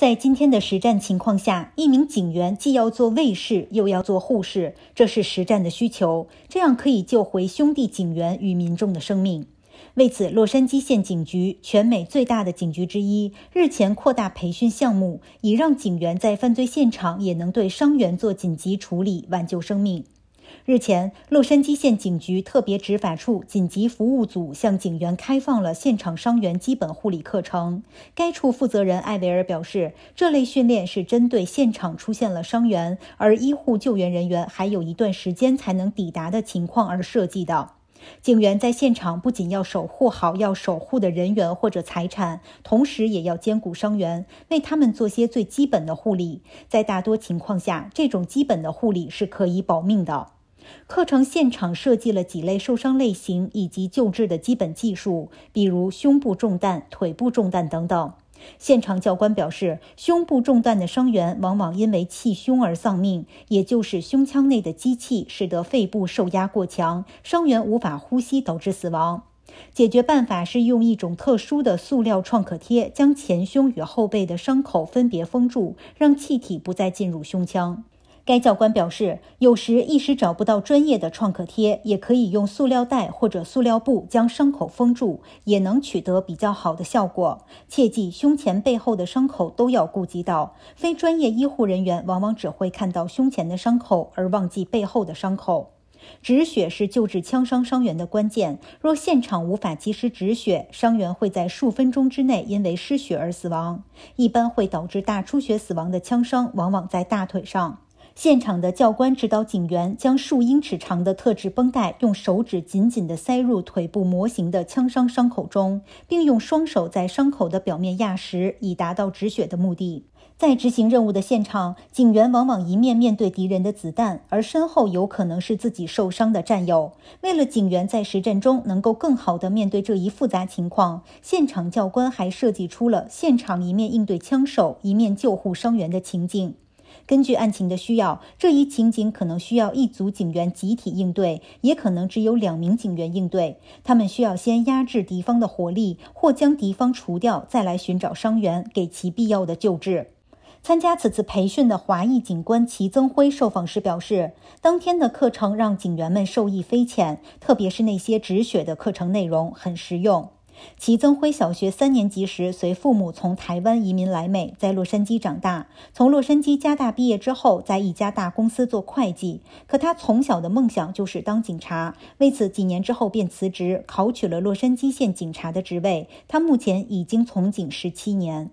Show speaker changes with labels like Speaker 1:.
Speaker 1: 在今天的实战情况下，一名警员既要做卫士，又要做护士，这是实战的需求。这样可以救回兄弟警员与民众的生命。为此，洛杉矶县警局（全美最大的警局之一）日前扩大培训项目，以让警员在犯罪现场也能对伤员做紧急处理，挽救生命。日前，洛杉矶县警局特别执法处紧急服务组向警员开放了现场伤员基本护理课程。该处负责人艾维尔表示，这类训练是针对现场出现了伤员，而医护救援人员还有一段时间才能抵达的情况而设计的。警员在现场不仅要守护好要守护的人员或者财产，同时也要兼顾伤员，为他们做些最基本的护理。在大多情况下，这种基本的护理是可以保命的。课程现场设计了几类受伤类型以及救治的基本技术，比如胸部中弹、腿部中弹等等。现场教官表示，胸部中弹的伤员往往因为气胸而丧命，也就是胸腔内的机器使得肺部受压过强，伤员无法呼吸导致死亡。解决办法是用一种特殊的塑料创可贴，将前胸与后背的伤口分别封住，让气体不再进入胸腔。该教官表示，有时一时找不到专业的创可贴，也可以用塑料袋或者塑料布将伤口封住，也能取得比较好的效果。切记，胸前、背后的伤口都要顾及到。非专业医护人员往往只会看到胸前的伤口，而忘记背后的伤口。止血是救治枪伤伤员的关键。若现场无法及时止血，伤员会在数分钟之内因为失血而死亡。一般会导致大出血死亡的枪伤，往往在大腿上。现场的教官指导警员将数英尺长的特制绷带用手指紧紧地塞入腿部模型的枪伤伤口中，并用双手在伤口的表面压实，以达到止血的目的。在执行任务的现场，警员往往一面面对敌人的子弹，而身后有可能是自己受伤的战友。为了警员在实战中能够更好地面对这一复杂情况，现场教官还设计出了现场一面应对枪手，一面救护伤员的情景。根据案情的需要，这一情景可能需要一组警员集体应对，也可能只有两名警员应对。他们需要先压制敌方的火力，或将敌方除掉，再来寻找伤员，给其必要的救治。参加此次培训的华裔警官齐增辉受访时表示，当天的课程让警员们受益匪浅，特别是那些止血的课程内容很实用。齐增辉小学三年级时，随父母从台湾移民来美，在洛杉矶长大。从洛杉矶加大毕业之后，在一家大公司做会计。可他从小的梦想就是当警察，为此几年之后便辞职，考取了洛杉矶县警察的职位。他目前已经从警十七年。